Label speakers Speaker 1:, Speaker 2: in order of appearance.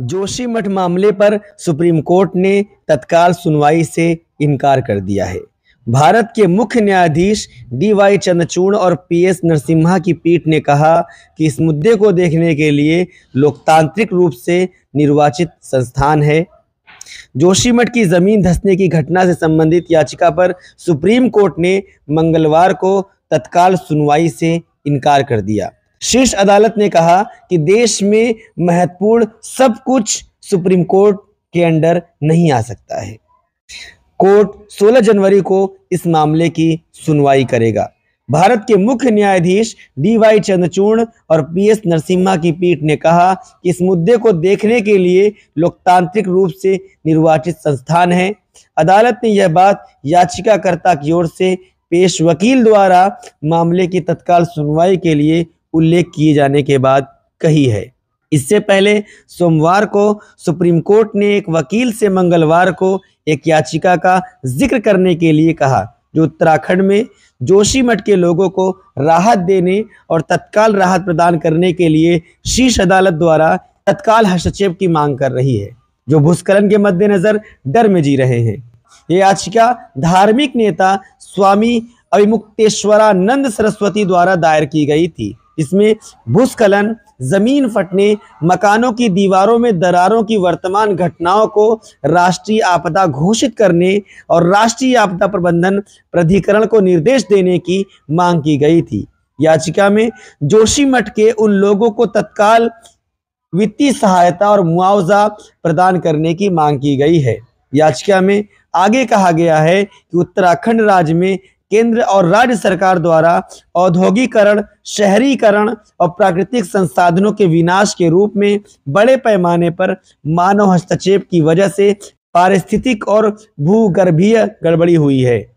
Speaker 1: जोशी मठ मामले पर सुप्रीम कोर्ट ने तत्काल सुनवाई से इनकार कर दिया है भारत के मुख्य न्यायाधीश डी वाई चंद्रचूड़ और पी एस नरसिम्हा की पीठ ने कहा कि इस मुद्दे को देखने के लिए लोकतांत्रिक रूप से निर्वाचित संस्थान है जोशीमठ की जमीन धसने की घटना से संबंधित याचिका पर सुप्रीम कोर्ट ने मंगलवार को तत्काल सुनवाई से इनकार कर दिया शीर्ष अदालत ने कहा कि देश में महत्वपूर्ण सब कुछ सुप्रीम कोर्ट के अंडर नहीं आ सकता है कोर्ट 16 जनवरी को इस मामले की सुनवाई करेगा भारत के मुख्य न्यायाधीश डी वाई चंद्रचूड़ और पी एस नरसिम्हा की पीठ ने कहा कि इस मुद्दे को देखने के लिए लोकतांत्रिक रूप से निर्वाचित संस्थान है अदालत ने यह बात याचिकाकर्ता की ओर से पेश वकील द्वारा मामले की तत्काल सुनवाई के लिए उल्लेख किए जाने के बाद कही है इससे पहले सोमवार को सुप्रीम कोर्ट ने एक वकील से मंगलवार को एक याचिका का जिक्र करने के लिए कहा जो उत्तराखंड में जोशीमठ के लोगों को राहत देने और तत्काल राहत प्रदान करने के लिए शीर्ष अदालत द्वारा तत्काल हस्तक्षेप की मांग कर रही है जो भूस्खलन के मद्देनजर डर में जी रहे हैं ये याचिका धार्मिक नेता स्वामी अभिमुक्तेश्वरानंद सरस्वती द्वारा दायर की गई थी इसमें भूस्खलन जमीन फटने मकानों की दीवारों में दरारों की वर्तमान घटनाओं को राष्ट्रीय आपदा घोषित करने और राष्ट्रीय आपदा प्रबंधन प्राधिकरण को निर्देश देने की मांग की गई थी याचिका में जोशी मठ के उन लोगों को तत्काल वित्तीय सहायता और मुआवजा प्रदान करने की मांग की गई है याचिका में आगे कहा गया है कि उत्तराखंड राज्य में केंद्र और राज्य सरकार द्वारा औद्योगिकरण शहरीकरण और प्राकृतिक संसाधनों के विनाश के रूप में बड़े पैमाने पर मानव हस्तक्षेप की वजह से पारिस्थितिक और भूगर्भीय गड़बड़ी हुई है